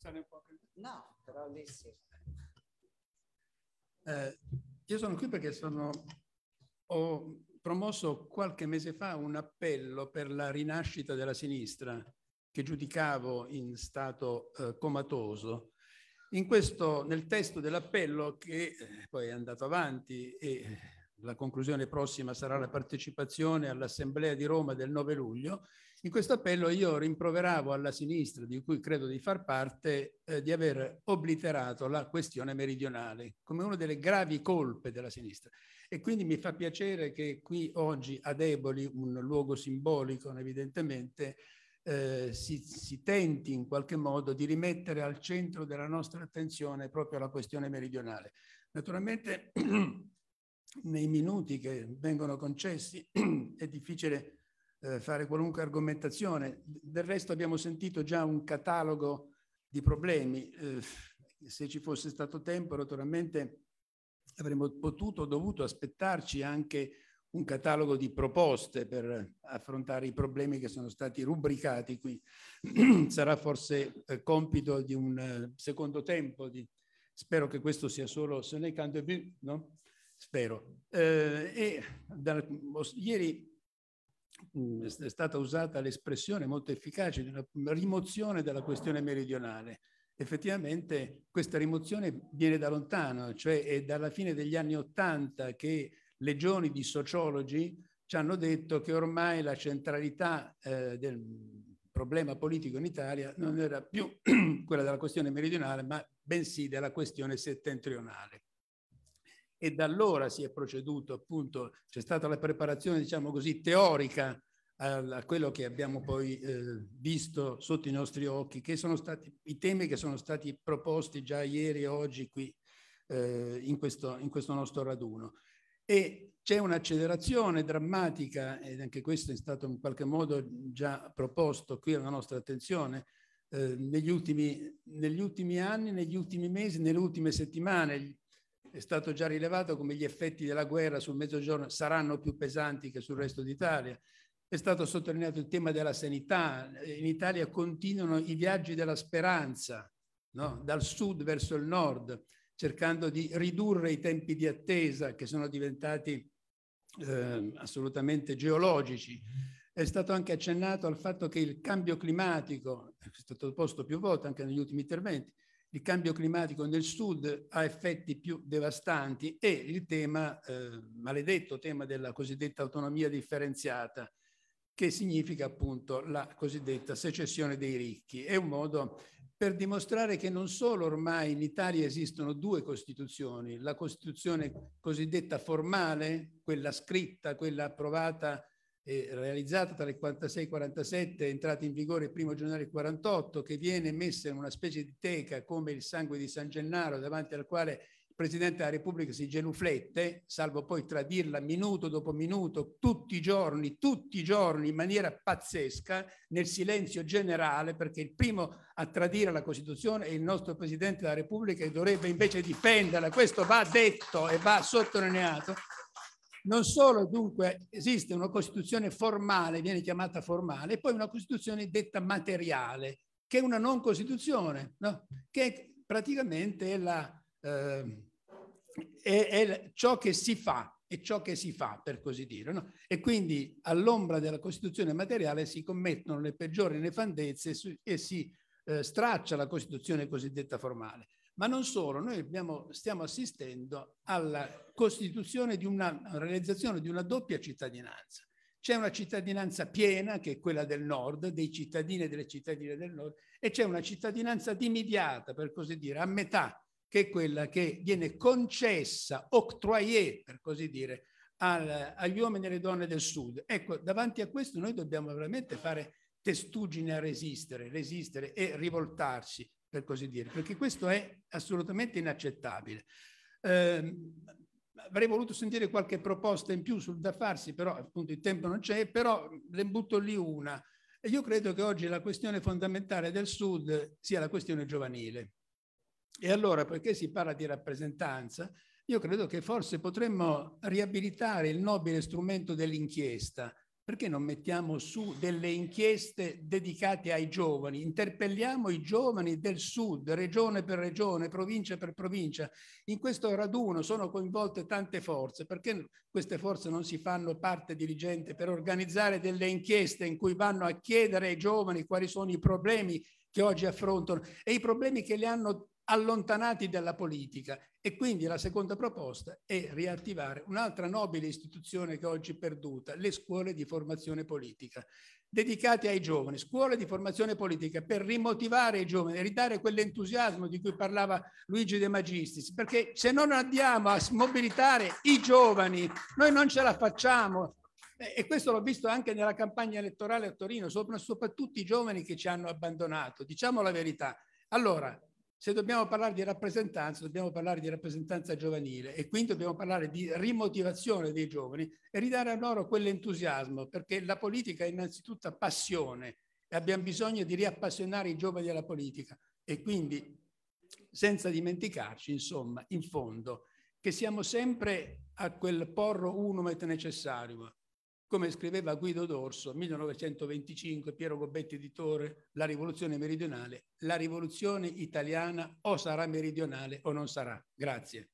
Ce ne No, però lì sì. Eh, io sono qui perché sono, ho promosso qualche mese fa un appello per la rinascita della sinistra che giudicavo in stato eh, comatoso. In questo, nel testo dell'appello che eh, poi è andato avanti e eh, la conclusione prossima sarà la partecipazione all'Assemblea di Roma del 9 luglio, in questo appello io rimproveravo alla sinistra, di cui credo di far parte, eh, di aver obliterato la questione meridionale come una delle gravi colpe della sinistra. E quindi mi fa piacere che qui oggi a Deboli, un luogo simbolico evidentemente, eh, si, si, tenti in qualche modo di rimettere al centro della nostra attenzione proprio la questione meridionale. Naturalmente nei minuti che vengono concessi è difficile eh, fare qualunque argomentazione. Del resto abbiamo sentito già un catalogo di problemi. Eh, se ci fosse stato tempo, naturalmente avremmo potuto, dovuto aspettarci anche un catalogo di proposte per affrontare i problemi che sono stati rubricati qui. Sarà forse eh, compito di un eh, secondo tempo. Di... Spero che questo sia solo se ne cambia più, no? spero. Eh, da, ieri mh, mm, è stata usata l'espressione molto efficace di una rimozione della questione meridionale. Effettivamente questa rimozione viene da lontano, cioè è dalla fine degli anni Ottanta che legioni di sociologi ci hanno detto che ormai la centralità eh, del problema politico in Italia non era più quella della questione meridionale, ma bensì della questione settentrionale e da allora si è proceduto appunto, c'è stata la preparazione diciamo così teorica a quello che abbiamo poi eh, visto sotto i nostri occhi, che sono stati i temi che sono stati proposti già ieri e oggi qui eh, in, questo, in questo nostro raduno. E c'è un'accelerazione drammatica, ed anche questo è stato in qualche modo già proposto qui alla nostra attenzione, eh, negli, ultimi, negli ultimi anni, negli ultimi mesi, nelle ultime settimane, è stato già rilevato come gli effetti della guerra sul Mezzogiorno saranno più pesanti che sul resto d'Italia. È stato sottolineato il tema della sanità. In Italia continuano i viaggi della speranza, no? dal sud verso il nord, cercando di ridurre i tempi di attesa che sono diventati eh, assolutamente geologici. È stato anche accennato al fatto che il cambio climatico, è stato posto più volte anche negli ultimi interventi, il cambio climatico nel sud ha effetti più devastanti e il tema, eh, maledetto tema della cosiddetta autonomia differenziata, che significa appunto la cosiddetta secessione dei ricchi. È un modo per dimostrare che non solo ormai in Italia esistono due Costituzioni, la Costituzione cosiddetta formale, quella scritta, quella approvata eh, realizzata tra il 46 e il 47, entrata in vigore il 1 gennaio del 48, che viene messa in una specie di teca come il sangue di San Gennaro, davanti al quale il Presidente della Repubblica si genuflette, salvo poi tradirla minuto dopo minuto, tutti i giorni, tutti i giorni, in maniera pazzesca, nel silenzio generale, perché il primo a tradire la Costituzione è il nostro Presidente della Repubblica e dovrebbe invece difenderla. Questo va detto e va sottolineato. Non solo dunque esiste una Costituzione formale, viene chiamata formale, e poi una Costituzione detta materiale, che è una non Costituzione, no? che praticamente è, la, eh, è, è, ciò che si fa, è ciò che si fa, per così dire. No? E quindi all'ombra della Costituzione materiale si commettono le peggiori nefandezze e si eh, straccia la Costituzione cosiddetta formale. Ma non solo, noi abbiamo, stiamo assistendo alla costituzione di una realizzazione di una doppia cittadinanza. C'è una cittadinanza piena, che è quella del nord, dei cittadini e delle cittadine del nord, e c'è una cittadinanza dimidiata, per così dire, a metà, che è quella che viene concessa, octroyée, per così dire, al, agli uomini e alle donne del sud. Ecco, davanti a questo noi dobbiamo veramente fare testuggine a resistere, resistere e rivoltarsi per così dire, perché questo è assolutamente inaccettabile. Eh, avrei voluto sentire qualche proposta in più sul da farsi, però appunto il tempo non c'è, però ne butto lì una. io credo che oggi la questione fondamentale del Sud sia la questione giovanile. E allora, poiché si parla di rappresentanza, io credo che forse potremmo riabilitare il nobile strumento dell'inchiesta, perché non mettiamo su delle inchieste dedicate ai giovani? Interpelliamo i giovani del sud, regione per regione, provincia per provincia. In questo raduno sono coinvolte tante forze, perché queste forze non si fanno parte dirigente per organizzare delle inchieste in cui vanno a chiedere ai giovani quali sono i problemi che oggi affrontano e i problemi che li hanno allontanati dalla politica e quindi la seconda proposta è riattivare un'altra nobile istituzione che oggi è perduta, le scuole di formazione politica, dedicate ai giovani, scuole di formazione politica per rimotivare i giovani, ridare quell'entusiasmo di cui parlava Luigi De Magistris, perché se non andiamo a mobilitare i giovani, noi non ce la facciamo, e questo l'ho visto anche nella campagna elettorale a Torino, soprattutto i giovani che ci hanno abbandonato, diciamo la verità. Allora, se dobbiamo parlare di rappresentanza, dobbiamo parlare di rappresentanza giovanile e quindi dobbiamo parlare di rimotivazione dei giovani e ridare a loro quell'entusiasmo, perché la politica è innanzitutto passione e abbiamo bisogno di riappassionare i giovani alla politica e quindi senza dimenticarci, insomma, in fondo, che siamo sempre a quel porro unum et necessarium, come scriveva Guido Dorso, 1925, Piero Gobetti editore, La rivoluzione meridionale, la rivoluzione italiana o sarà meridionale o non sarà. Grazie.